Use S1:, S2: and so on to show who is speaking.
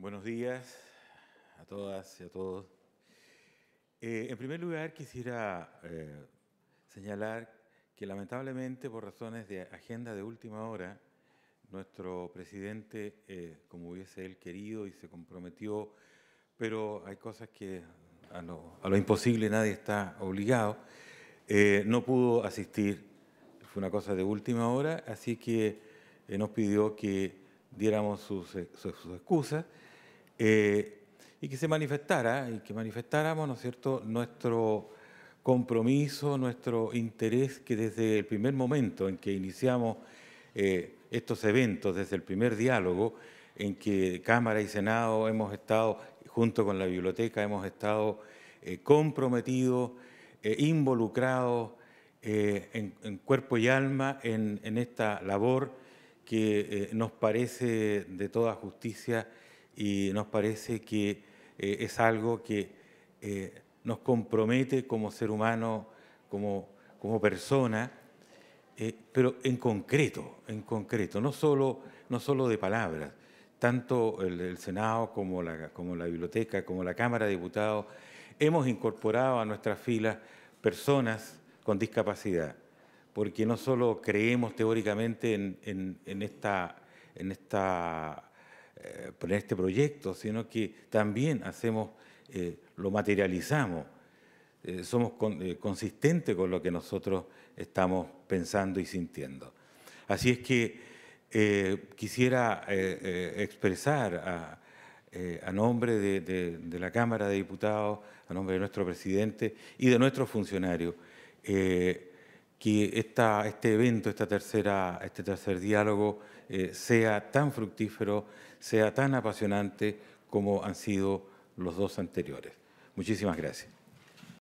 S1: Buenos días a todas y a todos. Eh, en primer lugar, quisiera eh, señalar que lamentablemente por razones de agenda de última hora, nuestro presidente, eh, como hubiese él querido y se comprometió, pero hay cosas que a lo, imposible nadie está obligado, no pudo asistir. Fue una cosa de última hora, así que nos pidió que diéramos sus excusas eh, y que se manifestara, y que manifestáramos, ¿no es cierto?, nuestro compromiso, nuestro interés que desde el primer momento en que iniciamos eh, estos eventos, desde el primer diálogo, en que Cámara y Senado hemos estado, junto con la biblioteca, hemos estado eh, comprometidos, involucrados en, cuerpo y alma en esta labor que nos parece de toda justicia y nos parece que eh, es algo que eh, nos compromete como ser humano, como, como persona, eh, pero en concreto, en concreto, no solo, no solo de palabras. Tanto el, Senado como la, como la Biblioteca, como la Cámara de Diputados, hemos incorporado a nuestras filas personas con discapacidad, porque no solo creemos teóricamente en esta, en esta eh, por este proyecto, sino que también hacemos, eh, lo materializamos, eh, somos consistentes con lo que nosotros estamos pensando y sintiendo. Así es que quisiera expresar a, nombre de, de, la Cámara de Diputados, a nombre de nuestro presidente y de nuestros funcionarios, que este evento, esta tercera, este tercer diálogo, eh, sea tan fructífero, sea tan apasionante como han sido los dos anteriores. Muchísimas gracias.